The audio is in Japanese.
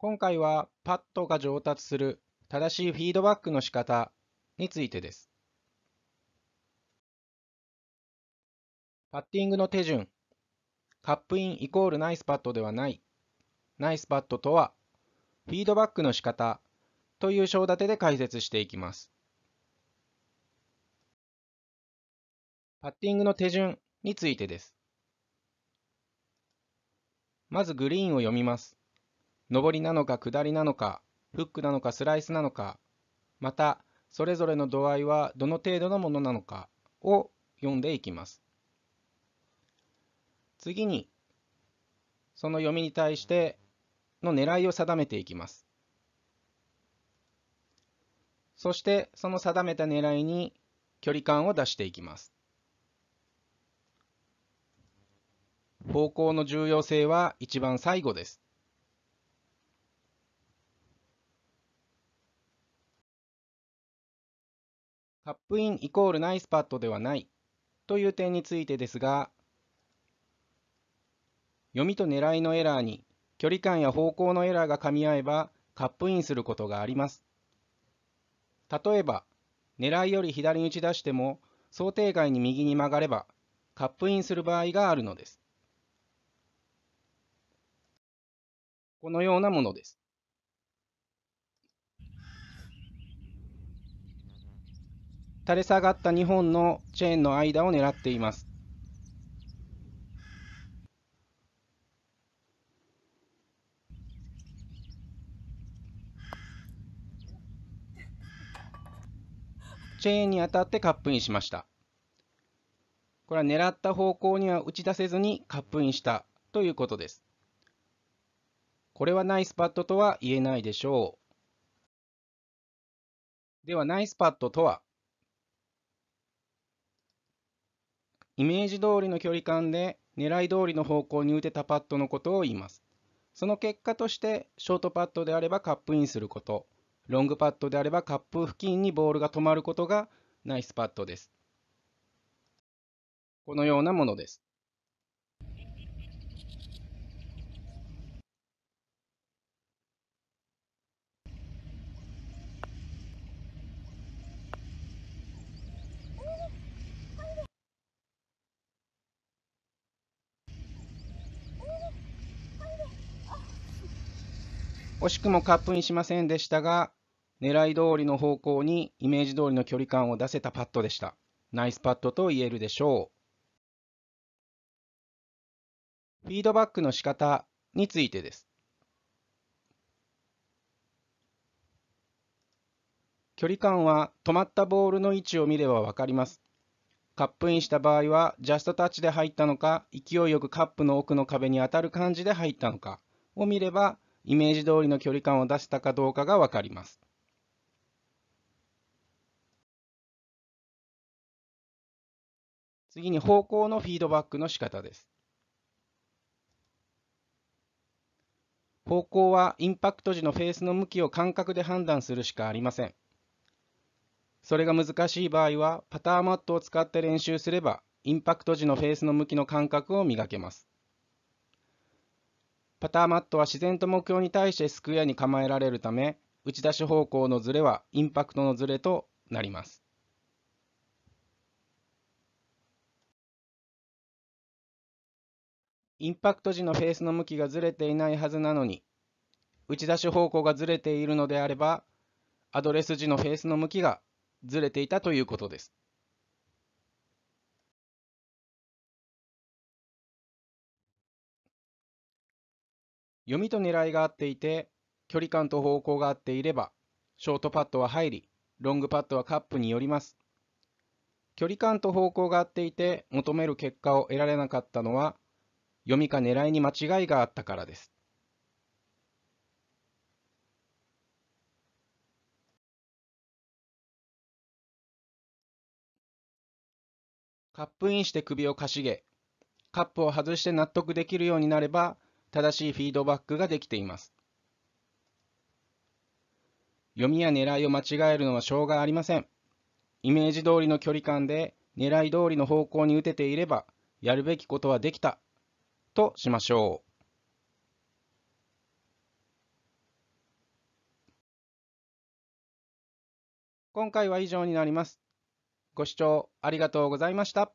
今回はパッドが上達する正しいフィードバックの仕方についてです。パッティングの手順。カップインイコールナイスパッドではない。ナイスパッドとは、フィードバックの仕方という章立てで解説していきます。パッティングの手順についてです。まずグリーンを読みます。上りなのか下りなのか、フックなのかスライスなのか、また、それぞれの度合いはどの程度のものなのかを読んでいきます。次に、その読みに対しての狙いを定めていきます。そしてその定めた狙いに距離感を出していきます。方向の重要性は一番最後です。カップインイコールナイスパットではないという点についてですが、読みと狙いのエラーに距離感や方向のエラーが噛み合えばカップインすることがあります。例えば、狙いより左に打ち出しても想定外に右に曲がればカップインする場合があるのです。このようなものです。垂れ下がった2本のチェーンの間を狙っています。チェーンに当たってカップインしました。これは狙った方向には打ち出せずにカップインしたということです。これはナイスパットとは言えないでしょう。ではナイスパットとはイメージ通りの距離感で狙い通りの方向に打てたパットのことを言います。その結果としてショートパットであればカップインすること、ロングパットであればカップ付近にボールが止まることがナイスパットです。このようなものです。惜しくもカップインしませんでしたが、狙い通りの方向にイメージ通りの距離感を出せたパットでした。ナイスパットと言えるでしょう。フィードバックの仕方についてです。距離感は止まったボールの位置を見ればわかります。カップインした場合はジャストタッチで入ったのか、勢いよくカップの奥の壁に当たる感じで入ったのかを見ればイメージ通りの距離感を出したかどうかが分かります。次に方向のフィードバックの仕方です。方向はインパクト時のフェースの向きを感覚で判断するしかありません。それが難しい場合はパターマットを使って練習すればインパクト時のフェースの向きの感覚を磨けます。パターマットは自然と目標に対してスクエアに構えられるため、打ち出し方向のズレはインパクトのズレとなります。インパクト時のフェースの向きがずれていないはずなのに、打ち出し方向がずれているのであれば、アドレス時のフェースの向きがずれていたということです。読みと狙いが合っていて、距離感と方向が合っていれば、ショートパットは入り、ロングパットはカップによります。距離感と方向が合っていて求める結果を得られなかったのは、読みか狙いに間違いがあったからです。カップインして首をかしげ、カップを外して納得できるようになれば、正しいフィードバックができています。読みや狙いを間違えるのはしょうがありません。イメージ通りの距離感で狙い通りの方向に打てていれば、やるべきことはできた、としましょう。今回は以上になります。ご視聴ありがとうございました。